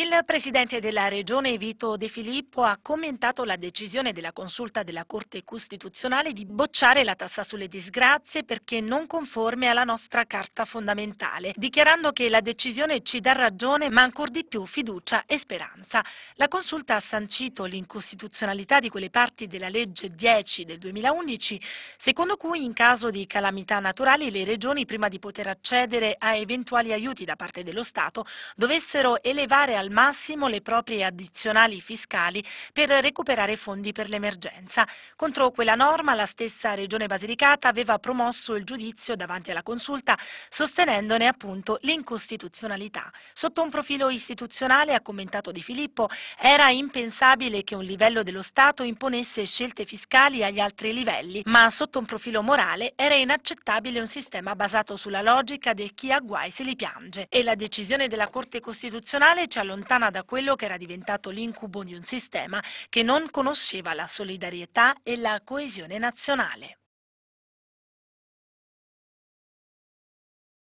Il presidente della Regione Vito De Filippo ha commentato la decisione della consulta della Corte Costituzionale di bocciare la tassa sulle disgrazie perché non conforme alla nostra Carta fondamentale, dichiarando che la decisione ci dà ragione ma ancor di più fiducia e speranza. La consulta ha sancito l'incostituzionalità di quelle parti della legge 10 del 2011, secondo cui in caso di calamità naturali le regioni prima di poter accedere a eventuali aiuti da parte dello Stato dovessero elevare al al massimo le proprie addizionali fiscali per recuperare fondi per l'emergenza. Contro quella norma la stessa Regione Basilicata aveva promosso il giudizio davanti alla consulta sostenendone appunto l'incostituzionalità. Sotto un profilo istituzionale, ha commentato Di Filippo, era impensabile che un livello dello Stato imponesse scelte fiscali agli altri livelli, ma sotto un profilo morale era inaccettabile un sistema basato sulla logica del chi ha guai se li piange. E la decisione della Corte Costituzionale ci allontana lontana da quello che era diventato l'incubo di un sistema che non conosceva la solidarietà e la coesione nazionale.